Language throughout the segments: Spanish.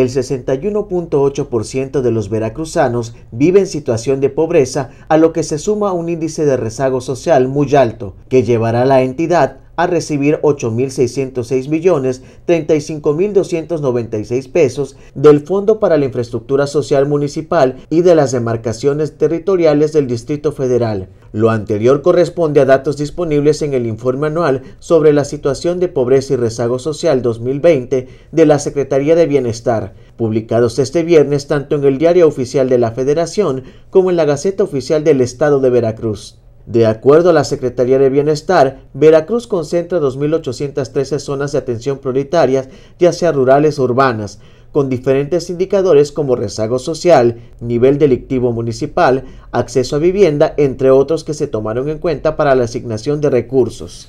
El 61.8% de los veracruzanos vive en situación de pobreza, a lo que se suma un índice de rezago social muy alto, que llevará a la entidad a recibir $8,606,35.296 millones pesos del Fondo para la Infraestructura Social Municipal y de las demarcaciones territoriales del Distrito Federal. Lo anterior corresponde a datos disponibles en el informe anual sobre la situación de pobreza y rezago social 2020 de la Secretaría de Bienestar, publicados este viernes tanto en el Diario Oficial de la Federación como en la Gaceta Oficial del Estado de Veracruz. De acuerdo a la Secretaría de Bienestar, Veracruz concentra 2.813 zonas de atención prioritarias, ya sea rurales o urbanas, con diferentes indicadores como rezago social, nivel delictivo municipal, acceso a vivienda, entre otros que se tomaron en cuenta para la asignación de recursos.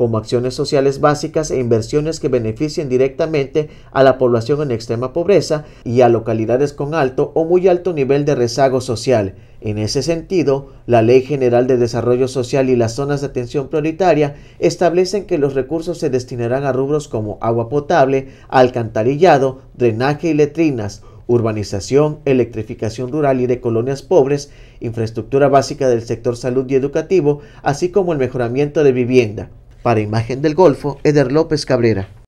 como acciones sociales básicas e inversiones que beneficien directamente a la población en extrema pobreza y a localidades con alto o muy alto nivel de rezago social. En ese sentido, la Ley General de Desarrollo Social y las zonas de atención prioritaria establecen que los recursos se destinarán a rubros como agua potable, alcantarillado, drenaje y letrinas, urbanización, electrificación rural y de colonias pobres, infraestructura básica del sector salud y educativo, así como el mejoramiento de vivienda. Para Imagen del Golfo, Eder López Cabrera.